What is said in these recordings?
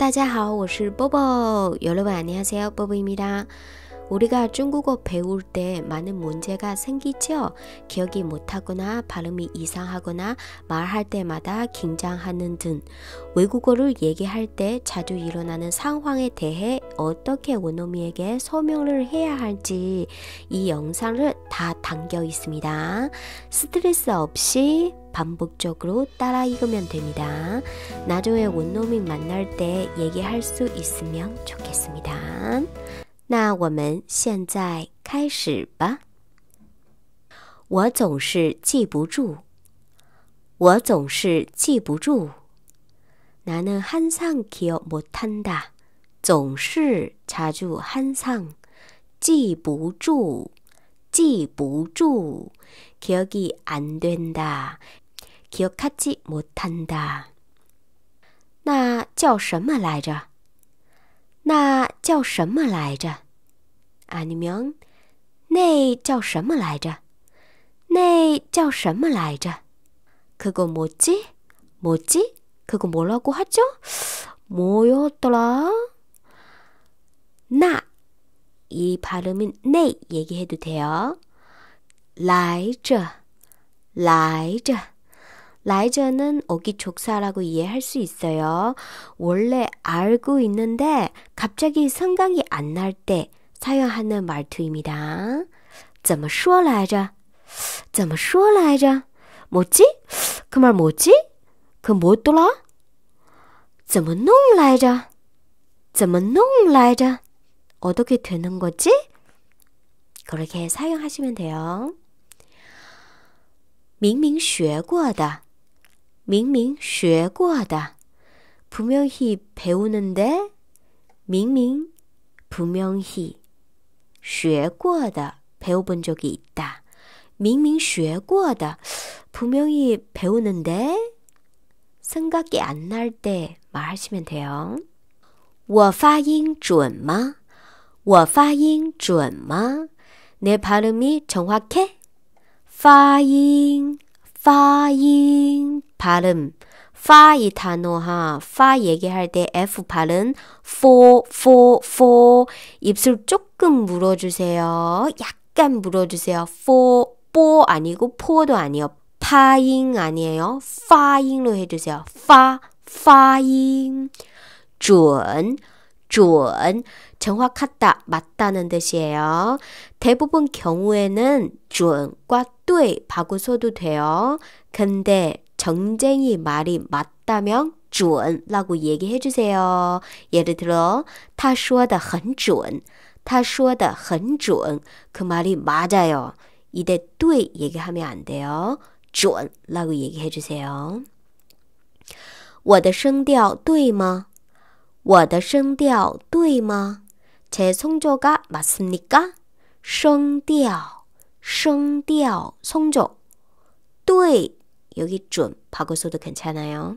大家好，我是 Bobo，有了晚你 say l o 波波咪哒。 우리가 중국어 배울 때 많은 문제가 생기죠. 기억이 못하거나 발음이 이상하거나 말할 때마다 긴장하는 등 외국어를 얘기할 때 자주 일어나는 상황에 대해 어떻게 원어민에게 설명을 해야 할지 이 영상을 다 담겨 있습니다. 스트레스 없이 반복적으로 따라 읽으면 됩니다. 나중에 원노민 만날 때 얘기할 수 있으면 좋겠습니다. 那我们现在开始吧。我总是记不住，我总是记不住。나는항상기억못한 다， 总是자주항상记不住，记不住，기억이안된 다， 기억하지못한 다。 那叫什么来着？那叫什么来着？ 아니면 네叫 什么来着? 네叫 什么来着? 그거 뭐지? 뭐지? 그거 뭐라고 하죠? 뭐였더라? 나. 이 발음은 네 얘기해도 돼요. 라이저 라이저라이저는 어기 족사라고 이해할 수 있어요. 원래 알고 있는데 갑자기 성강이 안날때 사용하는 말투입니다. 怎么说来着?怎么说来着? 뭐지? 그 말 뭐지? 그 뭐더라? 그 뭐 怎么弄来着?怎么弄来着? 어떻게 되는 거지? 그렇게 사용하시면 돼요. 明明学过的,明明学过的. 분명히 배우는데, 明明 분명히 学过的, 배워본 적이 있다. 明明学过的, 분명히 배우는데 생각이 안 날 때 말하시면 돼요. 我发音准吗?我发音准吗?내 발음이 정확해? 发音,发音, 발음. 파이 단어하 파 얘기할 때 F 발음 포, 포, 포 입술 조금 물어주세요. 약간 물어주세요. 포, 뽀 아니고 포도 아니요. 파잉 아니에요. 파잉로 해주세요. 파, 파잉. 准准 정확하다, 맞다는 뜻이에요. 대부분 경우에는 准과 对 바꾸 써도 돼요. 근데 정쟁이 말이 맞다면 准라고 얘기해 주세요. 예를 들어, 他说的很准,他说的很准,그 말이 맞아요. 이때 对 얘기하면 안 돼요. 准라고 얘기해 주세요. 我的声调对吗？我的声调对吗？제 성조가 맞습니까? 성调, 성调, 성조. 对, 여기 좀 바꿔서도 괜찮아요.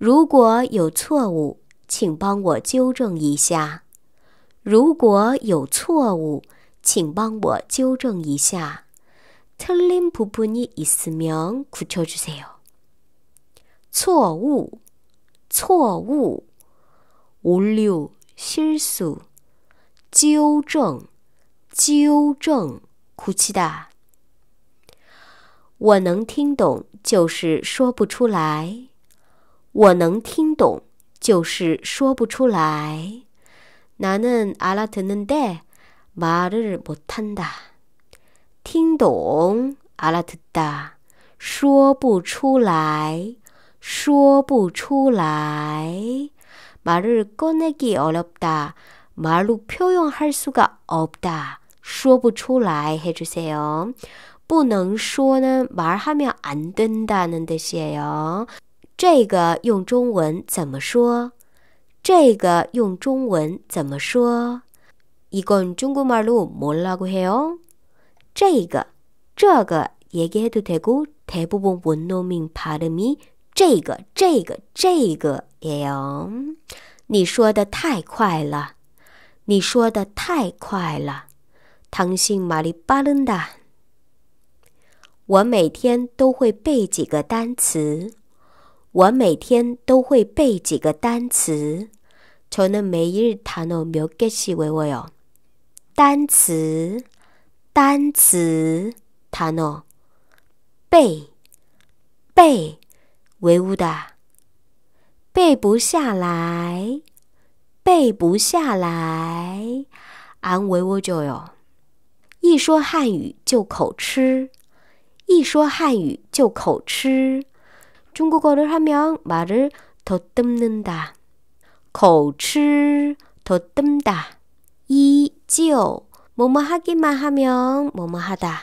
如果有错误,请帮我纠正一下.如果有错误,请帮我纠正一下. 틀린 부분이 있으면 고쳐주세요. 错误,错误. 오류, 실수. 纠正，纠正，哭泣哒。我能听懂，就是说不出来。我能听懂，就是说不出来。纳嫩阿拉特嫩得马日不贪哒，听懂阿拉特哒，说不出来，说不出来。马日哥呢给阿拉不 말로 표현할 수가 없다. 说不出来 해주세요. 不能说는 말하면 안 된다는 뜻이에요. 这个用中文怎么说?这个用中文怎么说? 이건 중국말로 뭐라고 해요? 这个,这个 얘기해도 되고 대부분 원어민 발음이 这个,这个,这个예요. 你说的太快了。你说的太快了，唐信玛丽巴伦达。我每天都会背几个单词，我每天都会背几个单词。从那每日唐诺苗格西维沃哟，单词，单词，唐诺背，背维乌的，背不下来。背不下来，安慰我就哟。一说汉语就口吃，一说汉语就口吃。中国어를汉면말을头뜸는 다， 口吃，头뜸 다。 依旧，뭐么하기만하 면， 么么哈 다，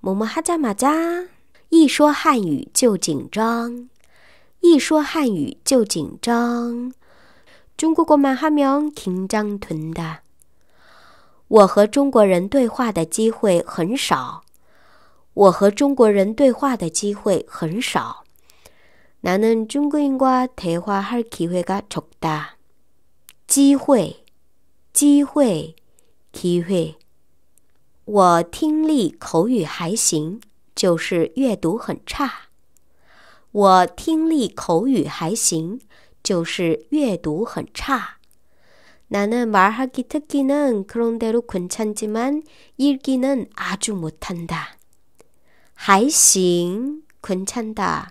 么뭐哈加마加。一说汉语就紧张，一说汉语就紧张。中国国蛮好，面听张屯的。我和中国人对话的机会很少。我和中国人对话的机会很少。哪能中国人国对话还机会噶臭大？机会，机会，机会。我听力口语还行，就是阅读很差。我听力口语还行。就是阅读很差。 나는 말하기 듣기는 그런대로 괜찮지만 읽기는 아주 못한다. 还行, 괜찮다.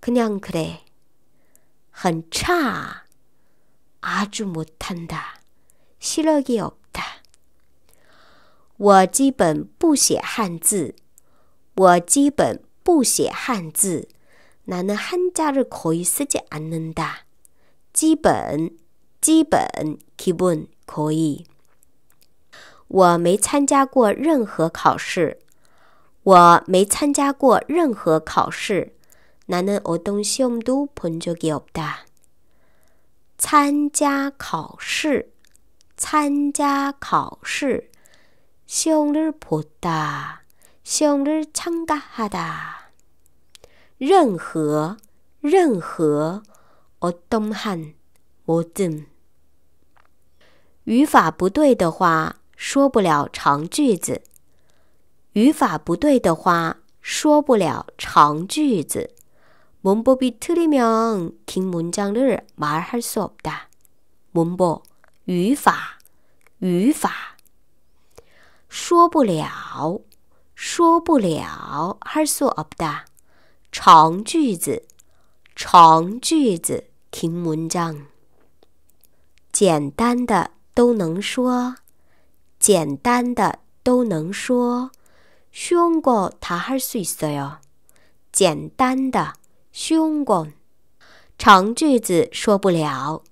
그냥 그래. 很差, 아주 못한다. 실력이 없다. 我基本不写汉字。我基本不写汉字。 나는 한자를 거의 쓰지 않는다. 기본, 기본, 기본, 거의. 我没参加过任何考试.我没参加过任何考试. 나는 어떤 시험도 본 적이 없다. 参加考试,参加考试. 시험을 보다, 시험을 참가하다. 任何任何，어떤한어 떤， 语法不对的话说不了长句子。语法不对的话说不了长句子。문법이틀리면긴문장을말할수없 다。 문법语法语法说不了说不了할수없 다。 长句子，长句子，听文章。简单的都能说，简单的都能说。胸管他哈说说哟，简单的胸管。长句子说不了，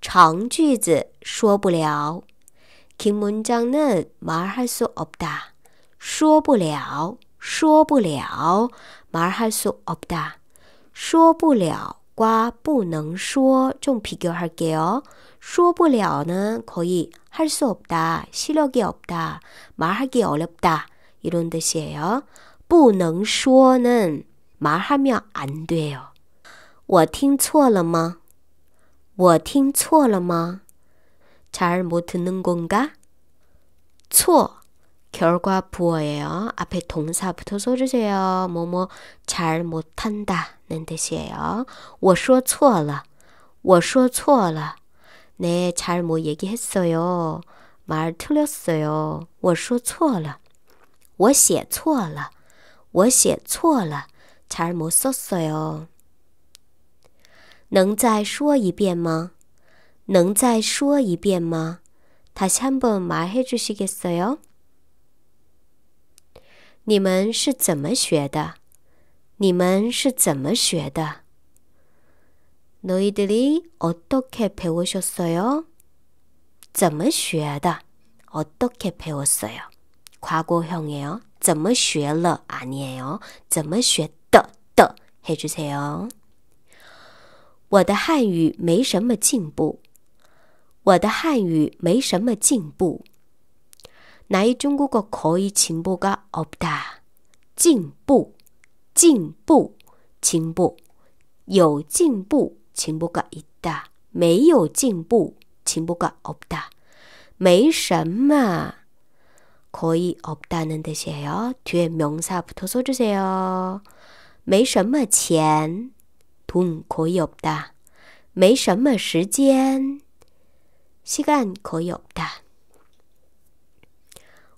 长句子说不了。听文章呢，马哈说不哒，说不了。 说不了말할 수 없다. 说不了과 不能说좀 비교할게요. 说不了는 거의 할 수 없다, 실력이 없다, 말하기 어렵다 이런 뜻이에요. 不能说는 말하면 안 돼요. 我听错了吗?我听错了吗?잘못 듣는 건가? 错 결과 부어예요. 앞에 동사부터 써주세요. 뭐뭐 네, 잘 못한다는 뜻이에요. 我说错了.我说错了. 네, 잘뭐 얘기했어요. 말 틀렸어요. 我说错了.我写错了.我写错了.잘못 뭐 썼어요. 能再说一遍吗?能再说一遍吗? 다시 한번 말해 주시겠어요? 你们是怎么学的？你们是怎么学的？어떻게배웠어 요？ 怎么学的？어떻게배웠어 요？ 과거형이 요？ 怎么学了？아니에 요？ 怎么学的的？해주세 요。 我的汉语没什么进步。我的汉语没什么进步。 나의 중국어 거의 진보가 없다. 진보, 진보, 진보. 有进步, 진보가 있다. 没有进步, 진보가 없다. 没什么, 거의 없다는 뜻이에요. 뒤에 명사 붙어써 주세요. 没什么钱,돈 거의 없다. 没什么时间, 시간 거의 없다.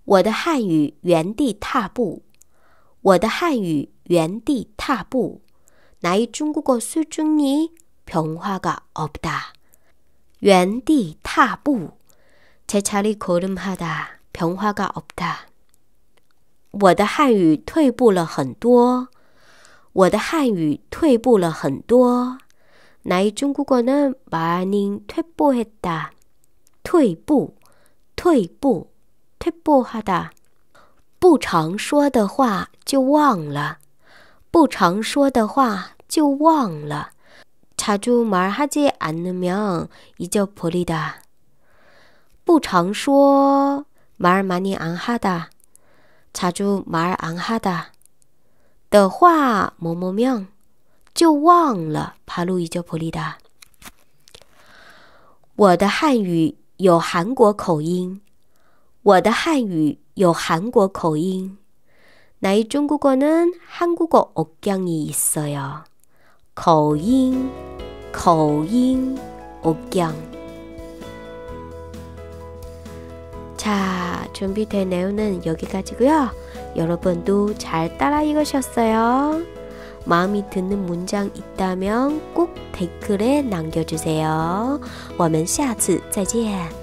我的汉语原地踏步，我的汉语原地踏步。 나의 중국어 수준이 변화가 없다. 연디 타부 제 자리 걸음하다. 변화가 없다. 我的汉语退步了很多.我的汉语退步了很多. 나의 중국어는 많이 퇴보했다. 퇴보, 퇴보. 太不好哒！不常说的话就忘了，不常说的话就忘了。자주말하지않는명잊어버리 다。 不常说말많이안하 다， 자주말안하 다， 的话么么명就忘了，바로잊어버리 다。 我的汉语有韩国口音。 我的汉语有韩国口音。나의 중국어는 한국어 억양이 있어요. 거인, 거인, 억양. 자, 준비된 내용은 여기까지고요. 여러분도 잘 따라 읽으셨어요? 마음이 드는 문장 있다면 꼭 댓글에 남겨주세요. 我们下次再见。